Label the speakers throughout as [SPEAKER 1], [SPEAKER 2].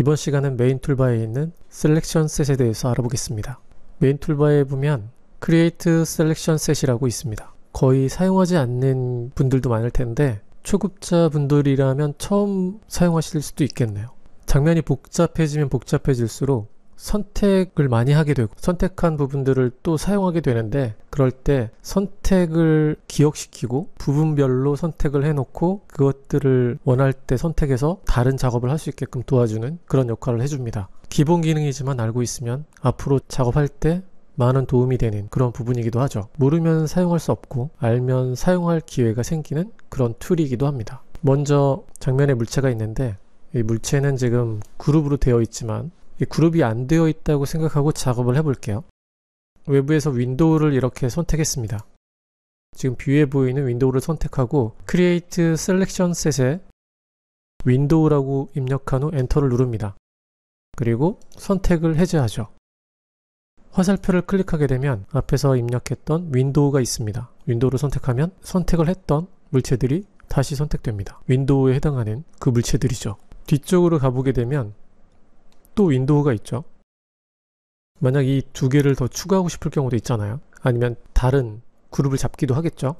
[SPEAKER 1] 이번 시간은 메인 툴바에 있는 셀렉션 셋에 대해서 알아보겠습니다. 메인 툴바에 보면 Create Selection Set이라고 있습니다. 거의 사용하지 않는 분들도 많을 텐데 초급자 분들이라면 처음 사용하실 수도 있겠네요. 장면이 복잡해지면 복잡해질수록 선택을 많이 하게 되고 선택한 부분들을 또 사용하게 되는데 그럴 때 선택을 기억시키고 부분별로 선택을 해놓고 그것들을 원할 때 선택해서 다른 작업을 할 수 있게끔 도와주는 그런 역할을 해줍니다. 기본 기능이지만 알고 있으면 앞으로 작업할 때 많은 도움이 되는 그런 부분이기도 하죠. 모르면 사용할 수 없고 알면 사용할 기회가 생기는 그런 툴이기도 합니다. 먼저 장면에 물체가 있는데 이 물체는 지금 그룹으로 되어 있지만 그룹이 안 되어 있다고 생각하고 작업을 해볼게요. 외부에서 윈도우를 이렇게 선택했습니다. 지금 뷰에 보이는 윈도우를 선택하고 Create Selection Set에 윈도우라고 입력한 후 엔터를 누릅니다. 그리고 선택을 해제하죠. 화살표를 클릭하게 되면 앞에서 입력했던 윈도우가 있습니다. 윈도우를 선택하면 선택을 했던 물체들이 다시 선택됩니다. 윈도우에 해당하는 그 물체들이죠. 뒤쪽으로 가보게 되면 또 윈도우가 있죠. 만약 이 두 개를 더 추가하고 싶을 경우도 있잖아요. 아니면 다른 그룹을 잡기도 하겠죠.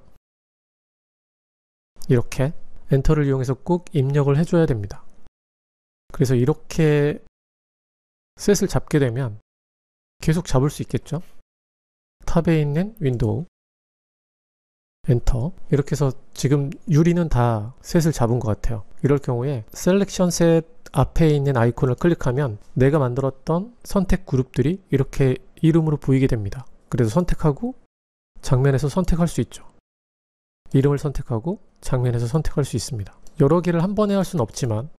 [SPEAKER 1] 이렇게 엔터를 이용해서 꼭 입력을 해줘야 됩니다. 그래서 이렇게 셋을 잡게 되면 계속 잡을 수 있겠죠. 탑에 있는 윈도우, 엔터 이렇게 해서 지금 유리는 다 셋을 잡은 것 같아요. 이럴 경우에 셀렉션 셋 앞에 있는 아이콘을 클릭하면 내가 만들었던 선택 그룹들이 이렇게 이름으로 보이게 됩니다. 그래서 선택하고 장면에서 선택할 수 있죠. 이름을 선택하고 장면에서 선택할 수 있습니다. 여러 개를 한 번에 할 수는 없지만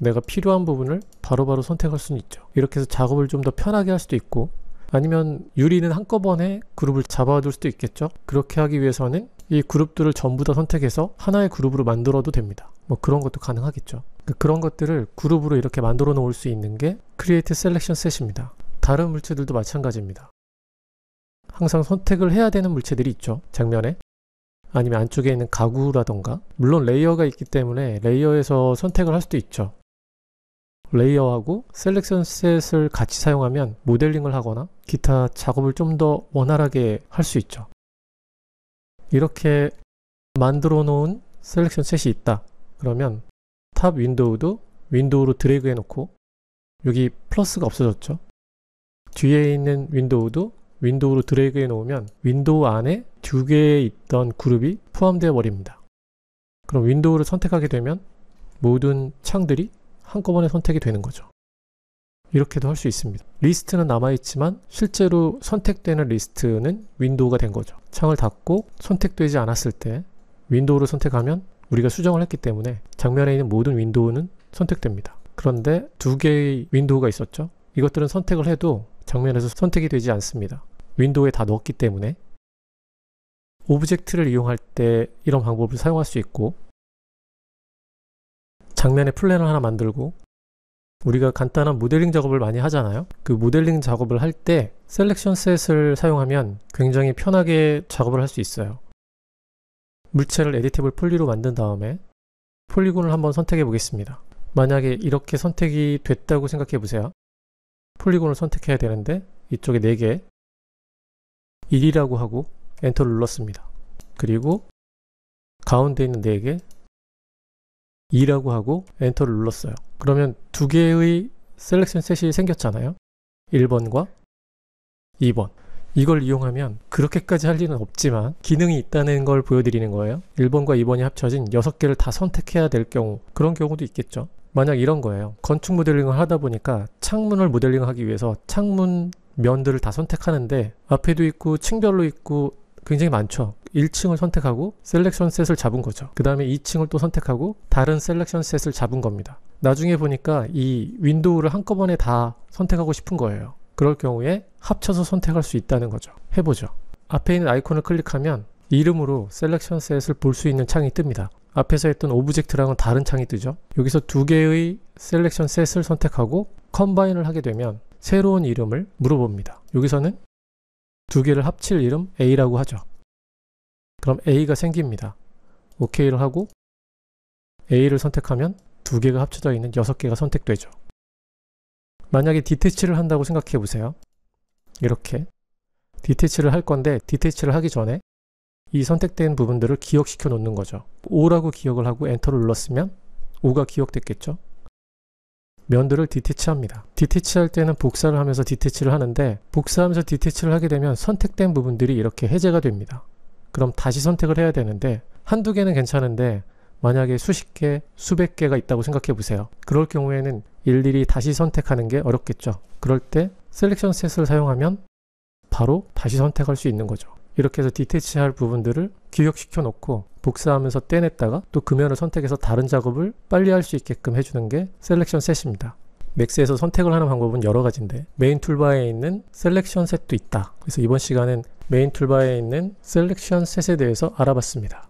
[SPEAKER 1] 내가 필요한 부분을 바로바로 바로 선택할 수는 있죠. 이렇게 해서 작업을 좀 더 편하게 할 수도 있고 아니면 유리는 한꺼번에 그룹을 잡아둘 수도 있겠죠. 그렇게 하기 위해서는 이 그룹들을 전부 다 선택해서 하나의 그룹으로 만들어도 됩니다. 뭐 그런 것도 가능하겠죠. 그러니까 그런 것들을 그룹으로 이렇게 만들어 놓을 수 있는 게 크리에이트 셀렉션 셋입니다. 다른 물체들도 마찬가지입니다. 항상 선택을 해야 되는 물체들이 있죠. 장면에. 아니면 안쪽에 있는 가구라던가. 물론 레이어가 있기 때문에 레이어에서 선택을 할 수도 있죠. 레이어하고 셀렉션 셋을 같이 사용하면 모델링을 하거나 기타 작업을 좀 더 원활하게 할 수 있죠. 이렇게 만들어 놓은 셀렉션 셋이 있다 그러면 탑 윈도우도 윈도우로 드래그 해 놓고 여기 플러스가 없어졌죠 뒤에 있는 윈도우도 윈도우로 드래그 해 놓으면 윈도우 안에 두 개의 있던 그룹이 포함되어 버립니다 그럼 윈도우를 선택하게 되면 모든 창들이 한꺼번에 선택이 되는 거죠 이렇게도 할 수 있습니다. 리스트는 남아있지만 실제로 선택되는 리스트는 윈도우가 된 거죠. 창을 닫고 선택되지 않았을 때 윈도우를 선택하면 우리가 수정을 했기 때문에 장면에 있는 모든 윈도우는 선택됩니다. 그런데 두 개의 윈도우가 있었죠. 이것들은 선택을 해도 장면에서 선택이 되지 않습니다. 윈도우에 다 넣었기 때문에 오브젝트를 이용할 때 이런 방법을 사용할 수 있고 장면의 플랜을 하나 만들고 우리가 간단한 모델링 작업을 많이 하잖아요 그 모델링 작업을 할 때 셀렉션 셋을 사용하면 굉장히 편하게 작업을 할 수 있어요 물체를 에디테블 폴리로 만든 다음에 폴리곤을 한번 선택해 보겠습니다 만약에 이렇게 선택이 됐다고 생각해 보세요 폴리곤을 선택해야 되는데 이쪽에 4개 1이라고 하고 엔터를 눌렀습니다 그리고 가운데 있는 4개 2라고 하고 엔터를 눌렀어요. 그러면 두 개의 셀렉션 셋이 생겼잖아요. 1번과 2번. 이걸 이용하면 그렇게까지 할 일은 없지만 기능이 있다는 걸 보여드리는 거예요. 1번과 2번이 합쳐진 6개를 다 선택해야 될 경우 그런 경우도 있겠죠. 만약 이런 거예요. 건축 모델링을 하다 보니까 창문을 모델링하기 위해서 창문 면들을 다 선택하는데 앞에도 있고 층별로 있고 굉장히 많죠. 1층을 선택하고 셀렉션 셋을 잡은 거죠. 그 다음에 2층을 또 선택하고 다른 셀렉션 셋을 잡은 겁니다. 나중에 보니까 이 윈도우를 한꺼번에 다 선택하고 싶은 거예요. 그럴 경우에 합쳐서 선택할 수 있다는 거죠. 해보죠. 앞에 있는 아이콘을 클릭하면 이름으로 셀렉션 셋을 볼 수 있는 창이 뜹니다. 앞에서 했던 오브젝트랑은 다른 창이 뜨죠. 여기서 두 개의 셀렉션 셋을 선택하고 컴바인을 하게 되면 새로운 이름을 물어봅니다. 여기서는 두 개를 합칠 이름 A라고 하죠. 그럼 A가 생깁니다. OK를 하고 A를 선택하면 두 개가 합쳐져 있는 여섯 개가 선택되죠. 만약에 디테치를 한다고 생각해 보세요. 이렇게 디테치를 할 건데 디테치를 하기 전에 이 선택된 부분들을 기억시켜 놓는 거죠. o 라고 기억을 하고 엔터를 눌렀으면 o 가 기억됐겠죠. 면들을 디테치합니다. 디테치할 때는 복사를 하면서 디테치를 하는데 복사하면서 디테치를 하게 되면 선택된 부분들이 이렇게 해제가 됩니다. 그럼 다시 선택을 해야 되는데 한두 개는 괜찮은데 만약에 수십 개, 수백 개가 있다고 생각해 보세요. 그럴 경우에는 일일이 다시 선택하는 게 어렵겠죠. 그럴 때 셀렉션 셋을 사용하면 바로 다시 선택할 수 있는 거죠. 이렇게 해서 디테치할 부분들을 규격시켜 놓고 복사하면서 떼냈다가 또금연을 선택해서 다른 작업을 빨리 할 수 있게끔 해주는 게 셀렉션 셋입니다. 맥스에서 선택을 하는 방법은 여러 가지인데 메인 툴바에 있는 셀렉션 셋도 있다. 그래서 이번 시간은 메인 툴바에 있는 셀렉션 셋에 대해서 알아봤습니다.